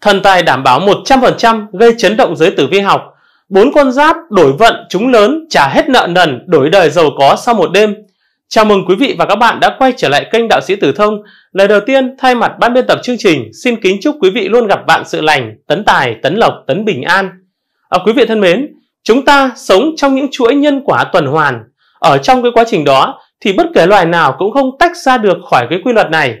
Thần tài đảm bảo 100% gây chấn động giới tử vi học. Bốn con giáp đổi vận chúng lớn trả hết nợ nần đổi đời giàu có sau một đêm. Chào mừng quý vị và các bạn đã quay trở lại kênh Đạo sĩ Tử Thông. Lời đầu tiên, thay mặt ban biên tập chương trình, xin kính chúc quý vị luôn gặp bạn sự lành, tấn tài, tấn lộc, tấn bình an. À, quý vị thân mến, chúng ta sống trong những chuỗi nhân quả tuần hoàn. Ở trong cái quá trình đó thì bất kể loài nào cũng không tách ra được khỏi cái quy luật này.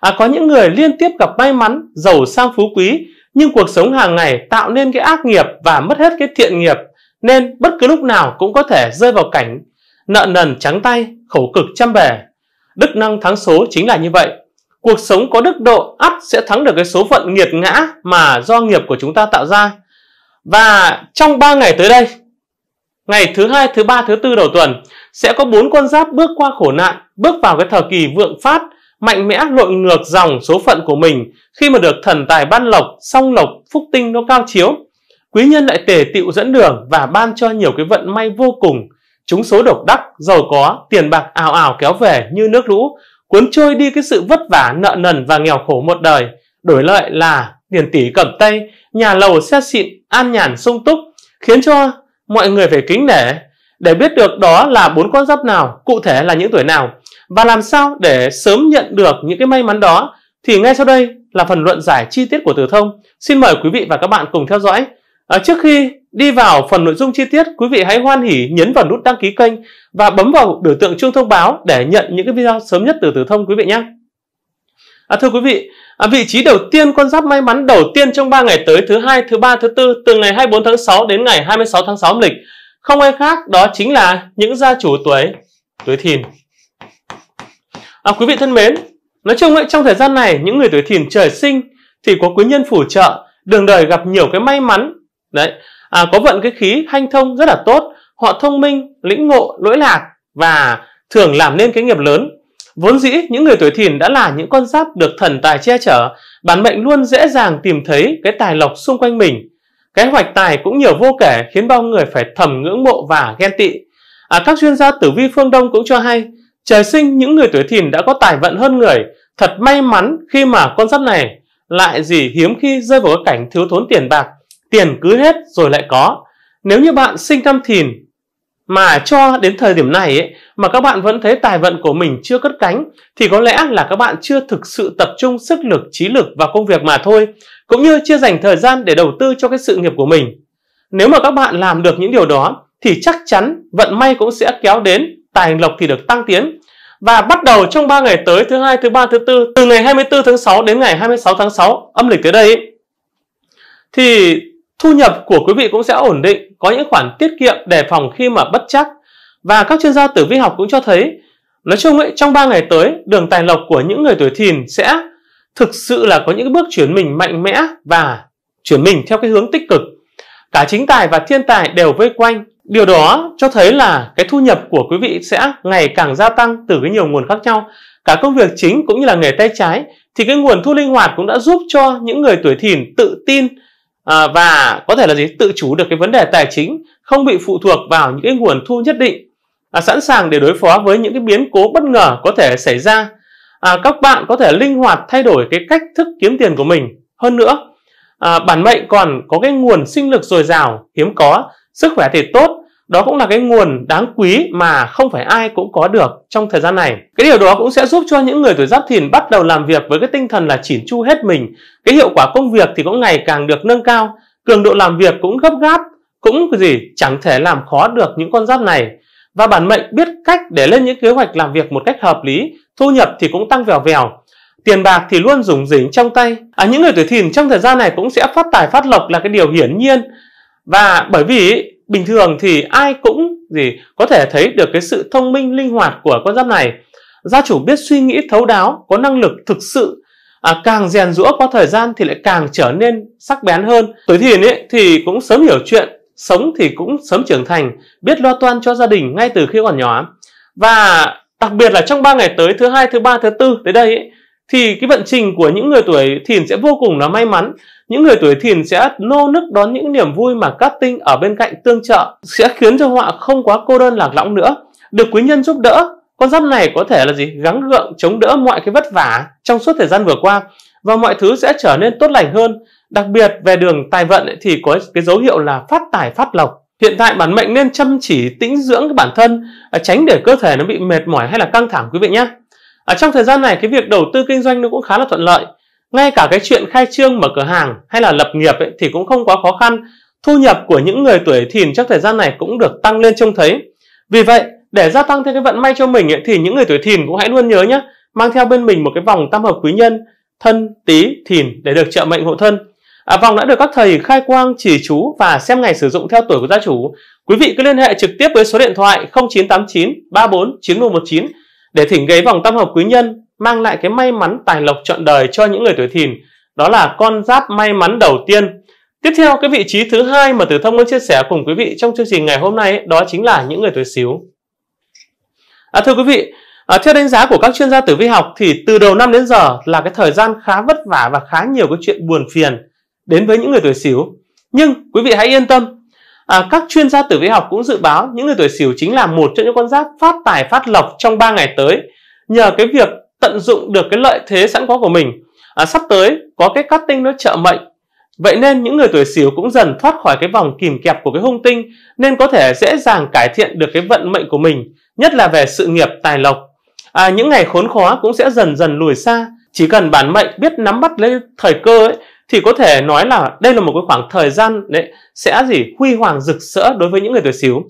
À, có những người liên tiếp gặp may mắn, giàu sang phú quý, nhưng cuộc sống hàng ngày tạo nên cái ác nghiệp và mất hết cái thiện nghiệp, nên bất cứ lúc nào cũng có thể rơi vào cảnh nợ nần trắng tay, khổ cực trăm bề. Đức năng thắng số chính là như vậy. Cuộc sống có đức độ ắt sẽ thắng được cái số phận nghiệt ngã mà do nghiệp của chúng ta tạo ra. Và trong 3 ngày tới đây, ngày thứ hai, thứ ba, thứ tư đầu tuần sẽ có bốn con giáp bước qua khổ nạn, bước vào cái thời kỳ vượng phát mạnh mẽ lội ngược dòng số phận của mình khi mà được thần tài ban lộc, song lộc, phúc tinh nó cao chiếu. Quý nhân lại tề tựu dẫn đường và ban cho nhiều cái vận may vô cùng. Chúng số độc đắc, giàu có, tiền bạc ảo ảo kéo về như nước lũ, cuốn trôi đi cái sự vất vả, nợ nần và nghèo khổ một đời. Đổi lại là tiền tỷ cầm tay, nhà lầu xe xịn, an nhàn sung túc, khiến cho mọi người phải kính nể. Để biết được đó là bốn con giáp nào, cụ thể là những tuổi nào, và làm sao để sớm nhận được những cái may mắn đó thì ngay sau đây là phần luận giải chi tiết của Tử Thông. Xin mời quý vị và các bạn cùng theo dõi. À, trước khi đi vào phần nội dung chi tiết, quý vị hãy hoan hỉ nhấn vào nút đăng ký kênh và bấm vào biểu tượng chuông thông báo để nhận những cái video sớm nhất từ Tử Thông quý vị nhé. À, thưa quý vị, à, vị trí đầu tiên con giáp may mắn đầu tiên trong 3 ngày tới thứ hai, thứ ba, thứ tư từ ngày 24 tháng 6 đến ngày 26 tháng 6 âm lịch không ai khác đó chính là những gia chủ tuổi tuổi thìn À, quý vị thân mến, nói chung ấy, trong thời gian này những người tuổi thìn trời sinh thì có quý nhân phù trợ, đường đời gặp nhiều cái may mắn, đấy, à, có vận cái khí hanh thông rất là tốt, họ thông minh, lĩnh ngộ, lỗi lạc và thường làm nên cái nghiệp lớn. Vốn dĩ những người tuổi thìn đã là những con giáp được thần tài che chở, bản mệnh luôn dễ dàng tìm thấy cái tài lộc xung quanh mình. kế hoạch tài cũng nhiều vô kể khiến bao người phải thầm ngưỡng mộ và ghen tị. À, các chuyên gia tử vi phương Đông cũng cho hay Trời sinh những người tuổi thìn đã có tài vận hơn người, thật may mắn khi mà con giáp này lại gì hiếm khi rơi vào cái cảnh thiếu thốn tiền bạc, tiền cứ hết rồi lại có. Nếu như bạn sinh năm thìn mà cho đến thời điểm này ấy, mà các bạn vẫn thấy tài vận của mình chưa cất cánh thì có lẽ là các bạn chưa thực sự tập trung sức lực, trí lực vào công việc mà thôi, cũng như chưa dành thời gian để đầu tư cho cái sự nghiệp của mình. Nếu mà các bạn làm được những điều đó thì chắc chắn vận may cũng sẽ kéo đến tài lộc thì được tăng tiến. Và bắt đầu trong 3 ngày tới thứ hai, thứ ba, thứ tư từ ngày 24 tháng 6 đến ngày 26 tháng 6 âm lịch tới đây thì thu nhập của quý vị cũng sẽ ổn định, có những khoản tiết kiệm đề phòng khi mà bất chắc. Và các chuyên gia tử vi học cũng cho thấy nói chung ấy, trong 3 ngày tới đường tài lộc của những người tuổi thìn sẽ thực sự là có những bước chuyển mình mạnh mẽ và chuyển mình theo cái hướng tích cực. Cả chính tài và thiên tài đều vây quanh Điều đó cho thấy là cái thu nhập của quý vị sẽ ngày càng gia tăng từ cái nhiều nguồn khác nhau. Cả công việc chính cũng như là nghề tay trái thì cái nguồn thu linh hoạt cũng đã giúp cho những người tuổi thìn tự tin à, và có thể là gì tự chủ được cái vấn đề tài chính, không bị phụ thuộc vào những cái nguồn thu nhất định, à, sẵn sàng để đối phó với những cái biến cố bất ngờ có thể xảy ra. À, các bạn có thể linh hoạt thay đổi cái cách thức kiếm tiền của mình. Hơn nữa, à, bản mệnh còn có cái nguồn sinh lực dồi dào hiếm có sức khỏe thì tốt đó cũng là cái nguồn đáng quý mà không phải ai cũng có được trong thời gian này cái điều đó cũng sẽ giúp cho những người tuổi giáp thìn bắt đầu làm việc với cái tinh thần là chỉn chu hết mình cái hiệu quả công việc thì cũng ngày càng được nâng cao cường độ làm việc cũng gấp gáp cũng cái gì chẳng thể làm khó được những con giáp này và bản mệnh biết cách để lên những kế hoạch làm việc một cách hợp lý thu nhập thì cũng tăng vèo vèo tiền bạc thì luôn rủng rỉnh trong tay à, những người tuổi thìn trong thời gian này cũng sẽ phát tài phát lộc là cái điều hiển nhiên và bởi vì bình thường thì ai cũng gì có thể thấy được cái sự thông minh linh hoạt của con giáp này gia chủ biết suy nghĩ thấu đáo có năng lực thực sự à, càng rèn rũa qua thời gian thì lại càng trở nên sắc bén hơn tuổi thìn ấy thì cũng sớm hiểu chuyện sống thì cũng sớm trưởng thành biết lo toan cho gia đình ngay từ khi còn nhỏ và đặc biệt là trong 3 ngày tới thứ hai thứ ba thứ tư tới đây ấy, thì cái vận trình của những người tuổi thìn sẽ vô cùng là may mắn những người tuổi thìn sẽ nô nức đón những niềm vui mà các tinh ở bên cạnh tương trợ sẽ khiến cho họ không quá cô đơn lạc lõng nữa được quý nhân giúp đỡ con giáp này có thể là gì gắng gượng chống đỡ mọi cái vất vả trong suốt thời gian vừa qua và mọi thứ sẽ trở nên tốt lành hơn đặc biệt về đường tài vận thì có cái dấu hiệu là phát tài phát lộc hiện tại bản mệnh nên chăm chỉ tĩnh dưỡng bản thân à, tránh để cơ thể nó bị mệt mỏi hay là căng thẳng quý vị nhé ở trong thời gian này cái việc đầu tư kinh doanh nó cũng khá là thuận lợi ngay cả cái chuyện khai trương mở cửa hàng hay là lập nghiệp ấy, thì cũng không quá khó khăn thu nhập của những người tuổi thìn trong thời gian này cũng được tăng lên trông thấy vì vậy để gia tăng thêm cái vận may cho mình ấy, thì những người tuổi thìn cũng hãy luôn nhớ nhé mang theo bên mình một cái vòng tam hợp quý nhân thân tý thìn để được trợ mệnh hộ thân à, vòng đã được các thầy khai quang chỉ chú và xem ngày sử dụng theo tuổi của gia chủ quý vị cứ liên hệ trực tiếp với số điện thoại 0989 34 9119 để thỉnh ghế vòng tam hợp quý nhân mang lại cái may mắn tài lộc trọn đời cho những người tuổi thìn, đó là con giáp may mắn đầu tiên. Tiếp theo cái vị trí thứ hai mà Tử Thông muốn chia sẻ cùng quý vị trong chương trình ngày hôm nay đó chính là những người tuổi xíu À, thưa quý vị, à, theo đánh giá của các chuyên gia tử vi học thì từ đầu năm đến giờ là cái thời gian khá vất vả và khá nhiều cái chuyện buồn phiền đến với những người tuổi xíu Nhưng quý vị hãy yên tâm, À, các chuyên gia tử vi học cũng dự báo những người tuổi Sửu chính là một trong những con giáp phát tài phát lộc trong 3 ngày tới nhờ cái việc tận dụng được cái lợi thế sẵn có của mình. À, sắp tới có cái cắt tinh nó trợ mệnh. Vậy nên những người tuổi Sửu cũng dần thoát khỏi cái vòng kìm kẹp của cái hung tinh nên có thể dễ dàng cải thiện được cái vận mệnh của mình, nhất là về sự nghiệp tài lộc. À, những ngày khốn khó cũng sẽ dần dần lùi xa, chỉ cần bản mệnh biết nắm bắt lấy thời cơ ấy thì có thể nói là đây là một cái khoảng thời gian đấy sẽ gì huy hoàng rực rỡ đối với những người tuổi xíu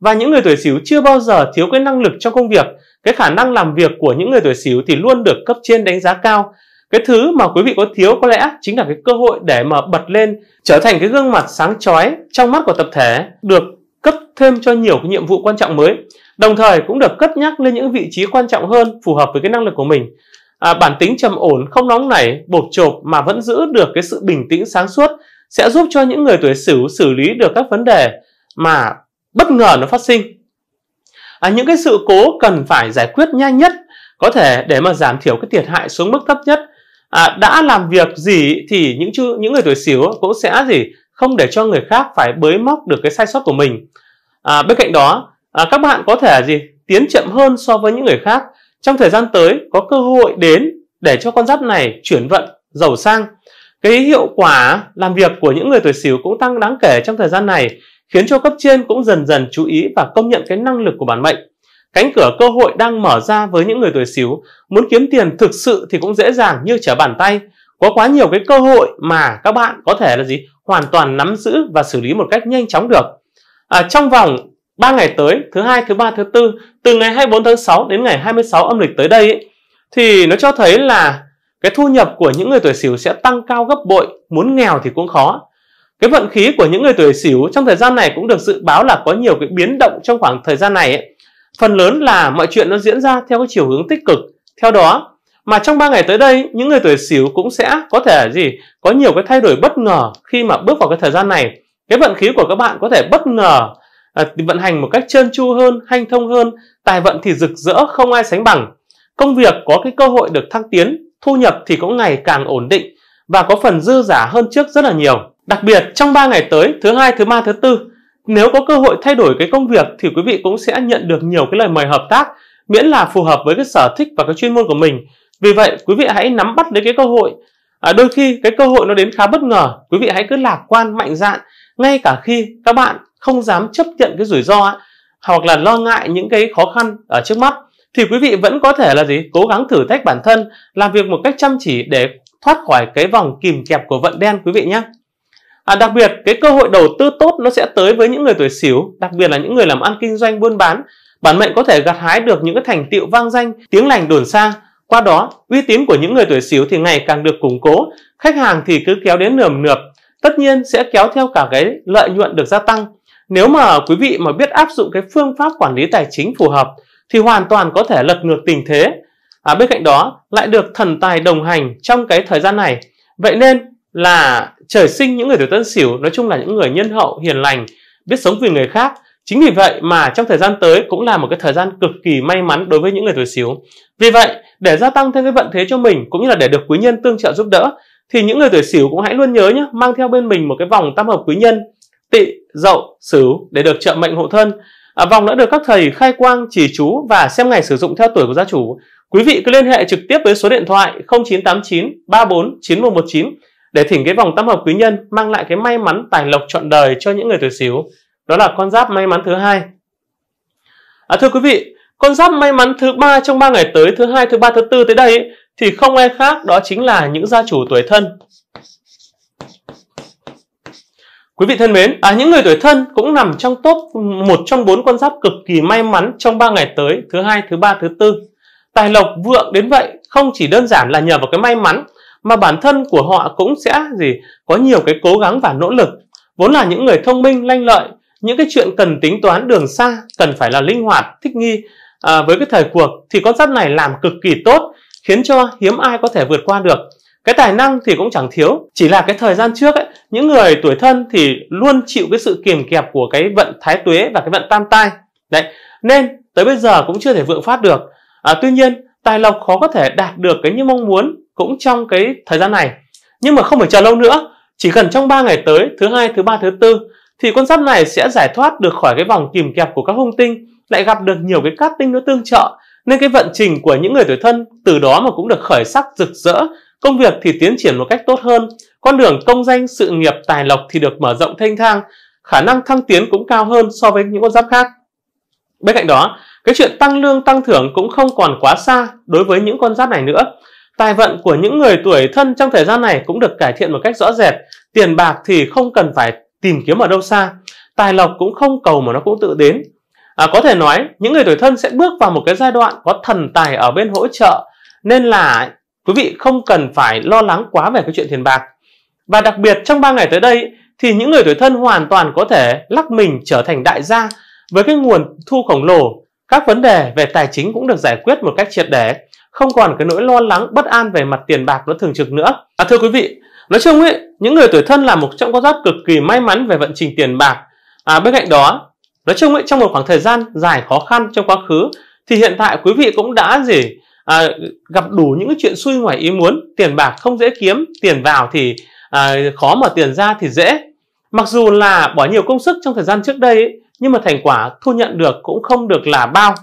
và những người tuổi xíu chưa bao giờ thiếu cái năng lực trong công việc cái khả năng làm việc của những người tuổi xíu thì luôn được cấp trên đánh giá cao cái thứ mà quý vị có thiếu có lẽ chính là cái cơ hội để mà bật lên trở thành cái gương mặt sáng chói trong mắt của tập thể được cấp thêm cho nhiều cái nhiệm vụ quan trọng mới đồng thời cũng được cất nhắc lên những vị trí quan trọng hơn phù hợp với cái năng lực của mình à, bản tính trầm ổn, không nóng nảy, bột chộp mà vẫn giữ được cái sự bình tĩnh sáng suốt sẽ giúp cho những người tuổi Sửu xử lý được các vấn đề mà bất ngờ nó phát sinh. À, những cái sự cố cần phải giải quyết nhanh nhất có thể để mà giảm thiểu cái thiệt hại xuống mức thấp nhất. À, đã làm việc gì thì những chư, những người tuổi Sửu cũng sẽ gì không để cho người khác phải bới móc được cái sai sót của mình. À, bên cạnh đó, à, các bạn có thể gì tiến chậm hơn so với những người khác trong thời gian tới có cơ hội đến để cho con giáp này chuyển vận giàu sang. Cái hiệu quả làm việc của những người tuổi Sửu cũng tăng đáng kể trong thời gian này, khiến cho cấp trên cũng dần dần chú ý và công nhận cái năng lực của bản mệnh. Cánh cửa cơ hội đang mở ra với những người tuổi Sửu, muốn kiếm tiền thực sự thì cũng dễ dàng như trở bàn tay. Có quá nhiều cái cơ hội mà các bạn có thể là gì? Hoàn toàn nắm giữ và xử lý một cách nhanh chóng được. À, trong vòng 3 ngày tới, thứ hai, thứ ba, thứ tư, từ ngày 24 tháng 6 đến ngày 26 âm lịch tới đây ấy, thì nó cho thấy là cái thu nhập của những người tuổi Sửu sẽ tăng cao gấp bội, muốn nghèo thì cũng khó. Cái vận khí của những người tuổi Sửu trong thời gian này cũng được dự báo là có nhiều cái biến động trong khoảng thời gian này ấy. Phần lớn là mọi chuyện nó diễn ra theo cái chiều hướng tích cực. Theo đó, mà trong 3 ngày tới đây, những người tuổi Sửu cũng sẽ có thể gì? Có nhiều cái thay đổi bất ngờ khi mà bước vào cái thời gian này. Cái vận khí của các bạn có thể bất ngờ À, vận hành một cách trơn tru hơn, hanh thông hơn, tài vận thì rực rỡ không ai sánh bằng. Công việc có cái cơ hội được thăng tiến, thu nhập thì cũng ngày càng ổn định và có phần dư giả hơn trước rất là nhiều. Đặc biệt trong 3 ngày tới, thứ hai, thứ ba, thứ tư, nếu có cơ hội thay đổi cái công việc thì quý vị cũng sẽ nhận được nhiều cái lời mời hợp tác miễn là phù hợp với cái sở thích và cái chuyên môn của mình. Vì vậy, quý vị hãy nắm bắt lấy cái cơ hội. À, đôi khi cái cơ hội nó đến khá bất ngờ, quý vị hãy cứ lạc quan, mạnh dạn ngay cả khi các bạn không dám chấp nhận cái rủi ro hoặc là lo ngại những cái khó khăn ở trước mắt thì quý vị vẫn có thể là gì cố gắng thử thách bản thân làm việc một cách chăm chỉ để thoát khỏi cái vòng kìm kẹp của vận đen quý vị nhé à, đặc biệt cái cơ hội đầu tư tốt nó sẽ tới với những người tuổi xỉu đặc biệt là những người làm ăn kinh doanh buôn bán bản mệnh có thể gặt hái được những cái thành tiệu vang danh tiếng lành đồn xa qua đó uy tín của những người tuổi xỉu thì ngày càng được củng cố khách hàng thì cứ kéo đến nườm nượp tất nhiên sẽ kéo theo cả cái lợi nhuận được gia tăng nếu mà quý vị mà biết áp dụng cái phương pháp quản lý tài chính phù hợp thì hoàn toàn có thể lật ngược tình thế. À, bên cạnh đó lại được thần tài đồng hành trong cái thời gian này. Vậy nên là trời sinh những người tuổi tân sửu nói chung là những người nhân hậu, hiền lành, biết sống vì người khác. Chính vì vậy mà trong thời gian tới cũng là một cái thời gian cực kỳ may mắn đối với những người tuổi sửu. Vì vậy, để gia tăng thêm cái vận thế cho mình cũng như là để được quý nhân tương trợ giúp đỡ thì những người tuổi sửu cũng hãy luôn nhớ nhé, mang theo bên mình một cái vòng tam hợp quý nhân Tị dậu, sửu để được trợ mệnh hộ thân. À, vòng đã được các thầy khai quang, chỉ chú và xem ngày sử dụng theo tuổi của gia chủ. Quý vị cứ liên hệ trực tiếp với số điện thoại 0989 34 9119 để thỉnh cái vòng tam hợp quý nhân mang lại cái may mắn tài lộc trọn đời cho những người tuổi xíu Đó là con giáp may mắn thứ hai. À, thưa quý vị, con giáp may mắn thứ ba trong 3 ngày tới, thứ hai, thứ ba, thứ tư tới đây thì không ai khác đó chính là những gia chủ tuổi thân. Quý vị thân mến, à, những người tuổi thân cũng nằm trong top một trong bốn con giáp cực kỳ may mắn trong 3 ngày tới, thứ hai, thứ ba, thứ tư. Tài lộc vượng đến vậy không chỉ đơn giản là nhờ vào cái may mắn mà bản thân của họ cũng sẽ gì có nhiều cái cố gắng và nỗ lực. Vốn là những người thông minh, lanh lợi, những cái chuyện cần tính toán đường xa, cần phải là linh hoạt, thích nghi à, với cái thời cuộc thì con giáp này làm cực kỳ tốt, khiến cho hiếm ai có thể vượt qua được cái tài năng thì cũng chẳng thiếu chỉ là cái thời gian trước ấy, những người tuổi thân thì luôn chịu cái sự kiềm kẹp của cái vận thái tuế và cái vận tam tai đấy nên tới bây giờ cũng chưa thể vượng phát được à, tuy nhiên tài lộc khó có thể đạt được cái như mong muốn cũng trong cái thời gian này nhưng mà không phải chờ lâu nữa chỉ cần trong 3 ngày tới thứ hai thứ ba thứ tư thì con giáp này sẽ giải thoát được khỏi cái vòng kìm kẹp của các hung tinh lại gặp được nhiều cái cát tinh nó tương trợ nên cái vận trình của những người tuổi thân từ đó mà cũng được khởi sắc rực rỡ Công việc thì tiến triển một cách tốt hơn, con đường công danh, sự nghiệp, tài lộc thì được mở rộng thênh thang, khả năng thăng tiến cũng cao hơn so với những con giáp khác. Bên cạnh đó, cái chuyện tăng lương tăng thưởng cũng không còn quá xa đối với những con giáp này nữa. Tài vận của những người tuổi thân trong thời gian này cũng được cải thiện một cách rõ rệt, tiền bạc thì không cần phải tìm kiếm ở đâu xa, tài lộc cũng không cầu mà nó cũng tự đến. À, có thể nói, những người tuổi thân sẽ bước vào một cái giai đoạn có thần tài ở bên hỗ trợ, nên là Quý vị không cần phải lo lắng quá về cái chuyện tiền bạc. Và đặc biệt trong 3 ngày tới đây thì những người tuổi thân hoàn toàn có thể lắc mình trở thành đại gia với cái nguồn thu khổng lồ. Các vấn đề về tài chính cũng được giải quyết một cách triệt để, không còn cái nỗi lo lắng bất an về mặt tiền bạc nó thường trực nữa. À, thưa quý vị, nói chung ấy, những người tuổi thân là một trong con giáp cực kỳ may mắn về vận trình tiền bạc. À, bên cạnh đó, nói chung ấy, trong một khoảng thời gian dài khó khăn trong quá khứ thì hiện tại quý vị cũng đã gì à, gặp đủ những cái chuyện xui ngoài ý muốn tiền bạc không dễ kiếm tiền vào thì à, khó mà tiền ra thì dễ mặc dù là bỏ nhiều công sức trong thời gian trước đây ấy, nhưng mà thành quả thu nhận được cũng không được là bao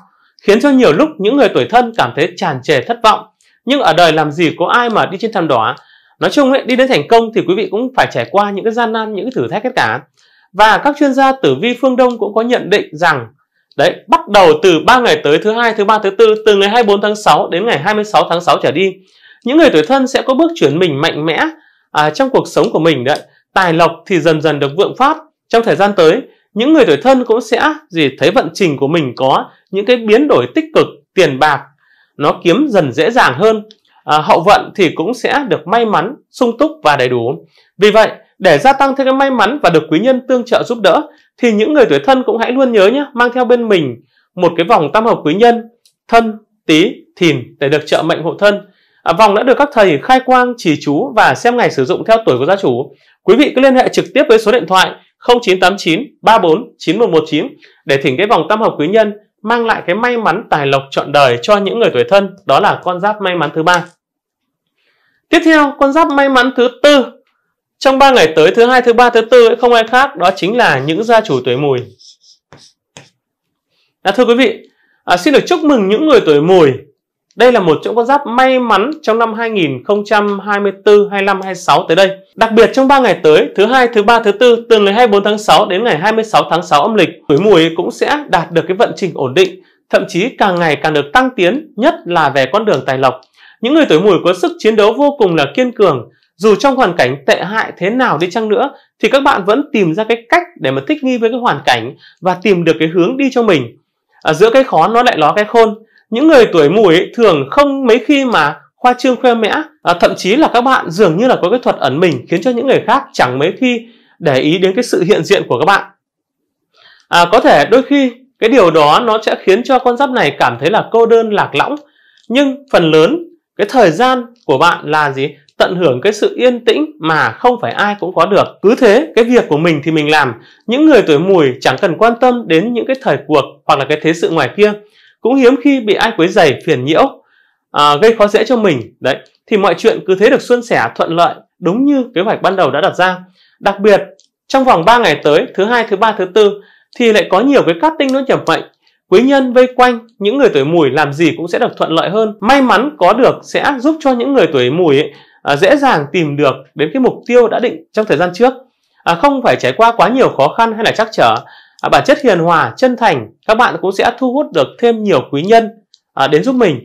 khiến cho nhiều lúc những người tuổi thân cảm thấy tràn trề thất vọng nhưng ở đời làm gì có ai mà đi trên thảm đỏ nói chung ấy, đi đến thành công thì quý vị cũng phải trải qua những cái gian nan những cái thử thách tất cả và các chuyên gia tử vi phương đông cũng có nhận định rằng Đấy, bắt đầu từ 3 ngày tới thứ hai, thứ ba, thứ tư từ ngày 24 tháng 6 đến ngày 26 tháng 6 trở đi. Những người tuổi thân sẽ có bước chuyển mình mạnh mẽ à, trong cuộc sống của mình đấy. Tài lộc thì dần dần được vượng phát. Trong thời gian tới, những người tuổi thân cũng sẽ gì thấy vận trình của mình có những cái biến đổi tích cực, tiền bạc nó kiếm dần dễ dàng hơn. À, hậu vận thì cũng sẽ được may mắn, sung túc và đầy đủ. Vì vậy, để gia tăng thêm cái may mắn và được quý nhân tương trợ giúp đỡ thì những người tuổi thân cũng hãy luôn nhớ nhé, mang theo bên mình một cái vòng tam hợp quý nhân thân, tý thìn để được trợ mệnh hộ thân. À, vòng đã được các thầy khai quang, trì chú và xem ngày sử dụng theo tuổi của gia chủ. Quý vị cứ liên hệ trực tiếp với số điện thoại 0989 34 9119 để thỉnh cái vòng tam hợp quý nhân mang lại cái may mắn tài lộc trọn đời cho những người tuổi thân, đó là con giáp may mắn thứ ba. Tiếp theo, con giáp may mắn thứ tư trong 3 ngày tới thứ hai, thứ ba, thứ tư không ai khác đó chính là những gia chủ tuổi mùi. À, thưa quý vị, à, xin được chúc mừng những người tuổi mùi. Đây là một trong con giáp may mắn trong năm 2024, 25, 26 tới đây. Đặc biệt trong 3 ngày tới, thứ hai, thứ ba, thứ tư, từ ngày 24 tháng 6 đến ngày 26 tháng 6 âm lịch, tuổi mùi cũng sẽ đạt được cái vận trình ổn định, thậm chí càng ngày càng được tăng tiến, nhất là về con đường tài lộc. Những người tuổi mùi có sức chiến đấu vô cùng là kiên cường, dù trong hoàn cảnh tệ hại thế nào đi chăng nữa thì các bạn vẫn tìm ra cái cách để mà thích nghi với cái hoàn cảnh và tìm được cái hướng đi cho mình à, giữa cái khó nó lại ló cái khôn những người tuổi mùi thường không mấy khi mà khoa trương khoe mẽ à, thậm chí là các bạn dường như là có cái thuật ẩn mình khiến cho những người khác chẳng mấy khi để ý đến cái sự hiện diện của các bạn à, có thể đôi khi cái điều đó nó sẽ khiến cho con giáp này cảm thấy là cô đơn lạc lõng nhưng phần lớn cái thời gian của bạn là gì tận hưởng cái sự yên tĩnh mà không phải ai cũng có được cứ thế cái việc của mình thì mình làm những người tuổi mùi chẳng cần quan tâm đến những cái thời cuộc hoặc là cái thế sự ngoài kia cũng hiếm khi bị ai quấy rầy phiền nhiễu à, gây khó dễ cho mình đấy thì mọi chuyện cứ thế được suôn sẻ thuận lợi đúng như kế hoạch ban đầu đã đặt ra đặc biệt trong vòng 3 ngày tới thứ hai thứ ba thứ tư thì lại có nhiều cái cát tinh nó nhập mệnh quý nhân vây quanh những người tuổi mùi làm gì cũng sẽ được thuận lợi hơn may mắn có được sẽ giúp cho những người tuổi mùi ấy, à, dễ dàng tìm được đến cái mục tiêu đã định trong thời gian trước à, không phải trải qua quá nhiều khó khăn hay là trắc trở à, bản chất hiền hòa chân thành các bạn cũng sẽ thu hút được thêm nhiều quý nhân à, đến giúp mình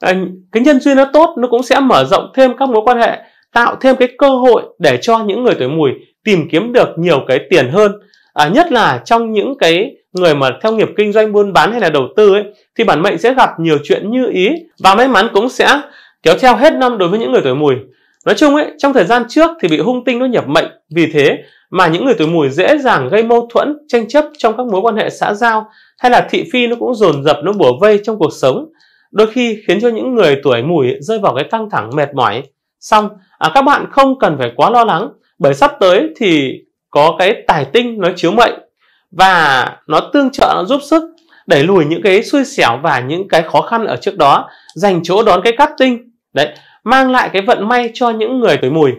à, cái nhân duyên nó tốt nó cũng sẽ mở rộng thêm các mối quan hệ tạo thêm cái cơ hội để cho những người tuổi mùi tìm kiếm được nhiều cái tiền hơn à, nhất là trong những cái người mà theo nghiệp kinh doanh buôn bán hay là đầu tư ấy thì bản mệnh sẽ gặp nhiều chuyện như ý và may mắn cũng sẽ kéo theo hết năm đối với những người tuổi mùi. Nói chung ấy, trong thời gian trước thì bị hung tinh nó nhập mệnh, vì thế mà những người tuổi mùi dễ dàng gây mâu thuẫn, tranh chấp trong các mối quan hệ xã giao hay là thị phi nó cũng dồn dập nó bủa vây trong cuộc sống. Đôi khi khiến cho những người tuổi mùi rơi vào cái căng thẳng mệt mỏi. Xong, à, các bạn không cần phải quá lo lắng bởi sắp tới thì có cái tài tinh nó chiếu mệnh và nó tương trợ nó giúp sức đẩy lùi những cái xui xẻo và những cái khó khăn ở trước đó dành chỗ đón cái cắt tinh đấy mang lại cái vận may cho những người tuổi mùi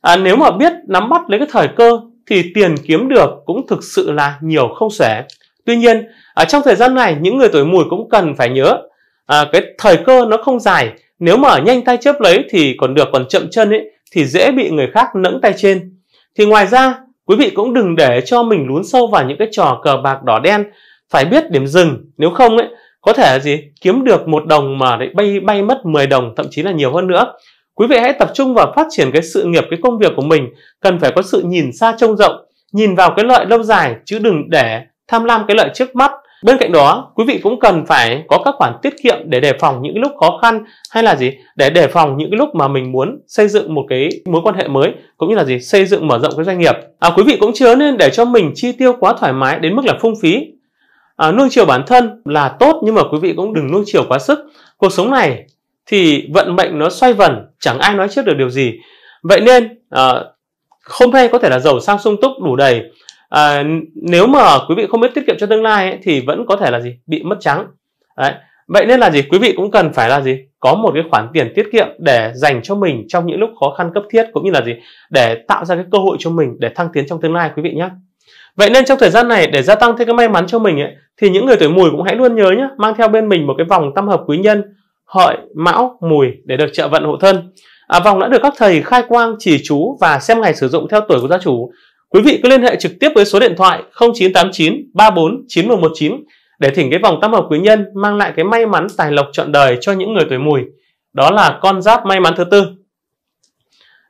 à, nếu mà biết nắm bắt lấy cái thời cơ thì tiền kiếm được cũng thực sự là nhiều không xuể tuy nhiên ở à, trong thời gian này những người tuổi mùi cũng cần phải nhớ à, cái thời cơ nó không dài nếu mà nhanh tay chớp lấy thì còn được còn chậm chân ấy thì dễ bị người khác nẫng tay trên thì ngoài ra quý vị cũng đừng để cho mình lún sâu vào những cái trò cờ bạc đỏ đen phải biết điểm dừng nếu không ấy có thể là gì kiếm được một đồng mà lại bay bay mất 10 đồng thậm chí là nhiều hơn nữa quý vị hãy tập trung vào phát triển cái sự nghiệp cái công việc của mình cần phải có sự nhìn xa trông rộng nhìn vào cái lợi lâu dài chứ đừng để tham lam cái lợi trước mắt bên cạnh đó quý vị cũng cần phải có các khoản tiết kiệm để đề phòng những lúc khó khăn hay là gì để đề phòng những lúc mà mình muốn xây dựng một cái mối quan hệ mới cũng như là gì xây dựng mở rộng cái doanh nghiệp à, quý vị cũng chớ nên để cho mình chi tiêu quá thoải mái đến mức là phung phí à, nuông chiều bản thân là tốt nhưng mà quý vị cũng đừng nuông chiều quá sức cuộc sống này thì vận mệnh nó xoay vần chẳng ai nói trước được điều gì vậy nên à, hôm nay có thể là giàu sang sung túc đủ đầy à, nếu mà quý vị không biết tiết kiệm cho tương lai ấy, thì vẫn có thể là gì bị mất trắng Đấy. vậy nên là gì quý vị cũng cần phải là gì có một cái khoản tiền tiết kiệm để dành cho mình trong những lúc khó khăn cấp thiết cũng như là gì để tạo ra cái cơ hội cho mình để thăng tiến trong tương lai quý vị nhé Vậy nên trong thời gian này để gia tăng thêm cái may mắn cho mình ấy, thì những người tuổi mùi cũng hãy luôn nhớ nhé, mang theo bên mình một cái vòng tam hợp quý nhân, hợi, mão, mùi để được trợ vận hộ thân. À, vòng đã được các thầy khai quang, chỉ chú và xem ngày sử dụng theo tuổi của gia chủ. Quý vị cứ liên hệ trực tiếp với số điện thoại 0989 34 9119 để thỉnh cái vòng tam hợp quý nhân mang lại cái may mắn tài lộc trọn đời cho những người tuổi mùi. Đó là con giáp may mắn thứ tư.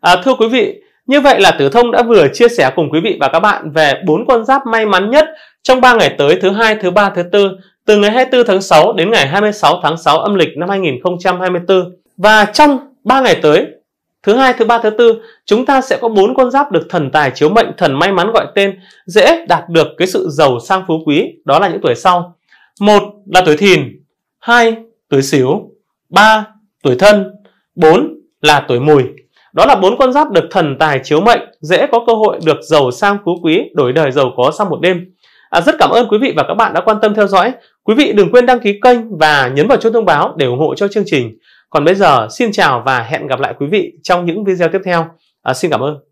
À, thưa quý vị, như vậy là Tử Thông đã vừa chia sẻ cùng quý vị và các bạn về bốn con giáp may mắn nhất trong 3 ngày tới thứ hai, thứ ba, thứ tư từ ngày 24 tháng 6 đến ngày 26 tháng 6 âm lịch năm 2024. Và trong 3 ngày tới, thứ hai, thứ ba, thứ tư, chúng ta sẽ có bốn con giáp được thần tài chiếu mệnh, thần may mắn gọi tên, dễ đạt được cái sự giàu sang phú quý, đó là những tuổi sau. Một là tuổi Thìn, hai tuổi Sửu, ba tuổi Thân, bốn là tuổi Mùi. Đó là bốn con giáp được thần tài chiếu mệnh, dễ có cơ hội được giàu sang phú quý, đổi đời giàu có sau một đêm. À, rất cảm ơn quý vị và các bạn đã quan tâm theo dõi. Quý vị đừng quên đăng ký kênh và nhấn vào chuông thông báo để ủng hộ cho chương trình. Còn bây giờ, xin chào và hẹn gặp lại quý vị trong những video tiếp theo. À, xin cảm ơn.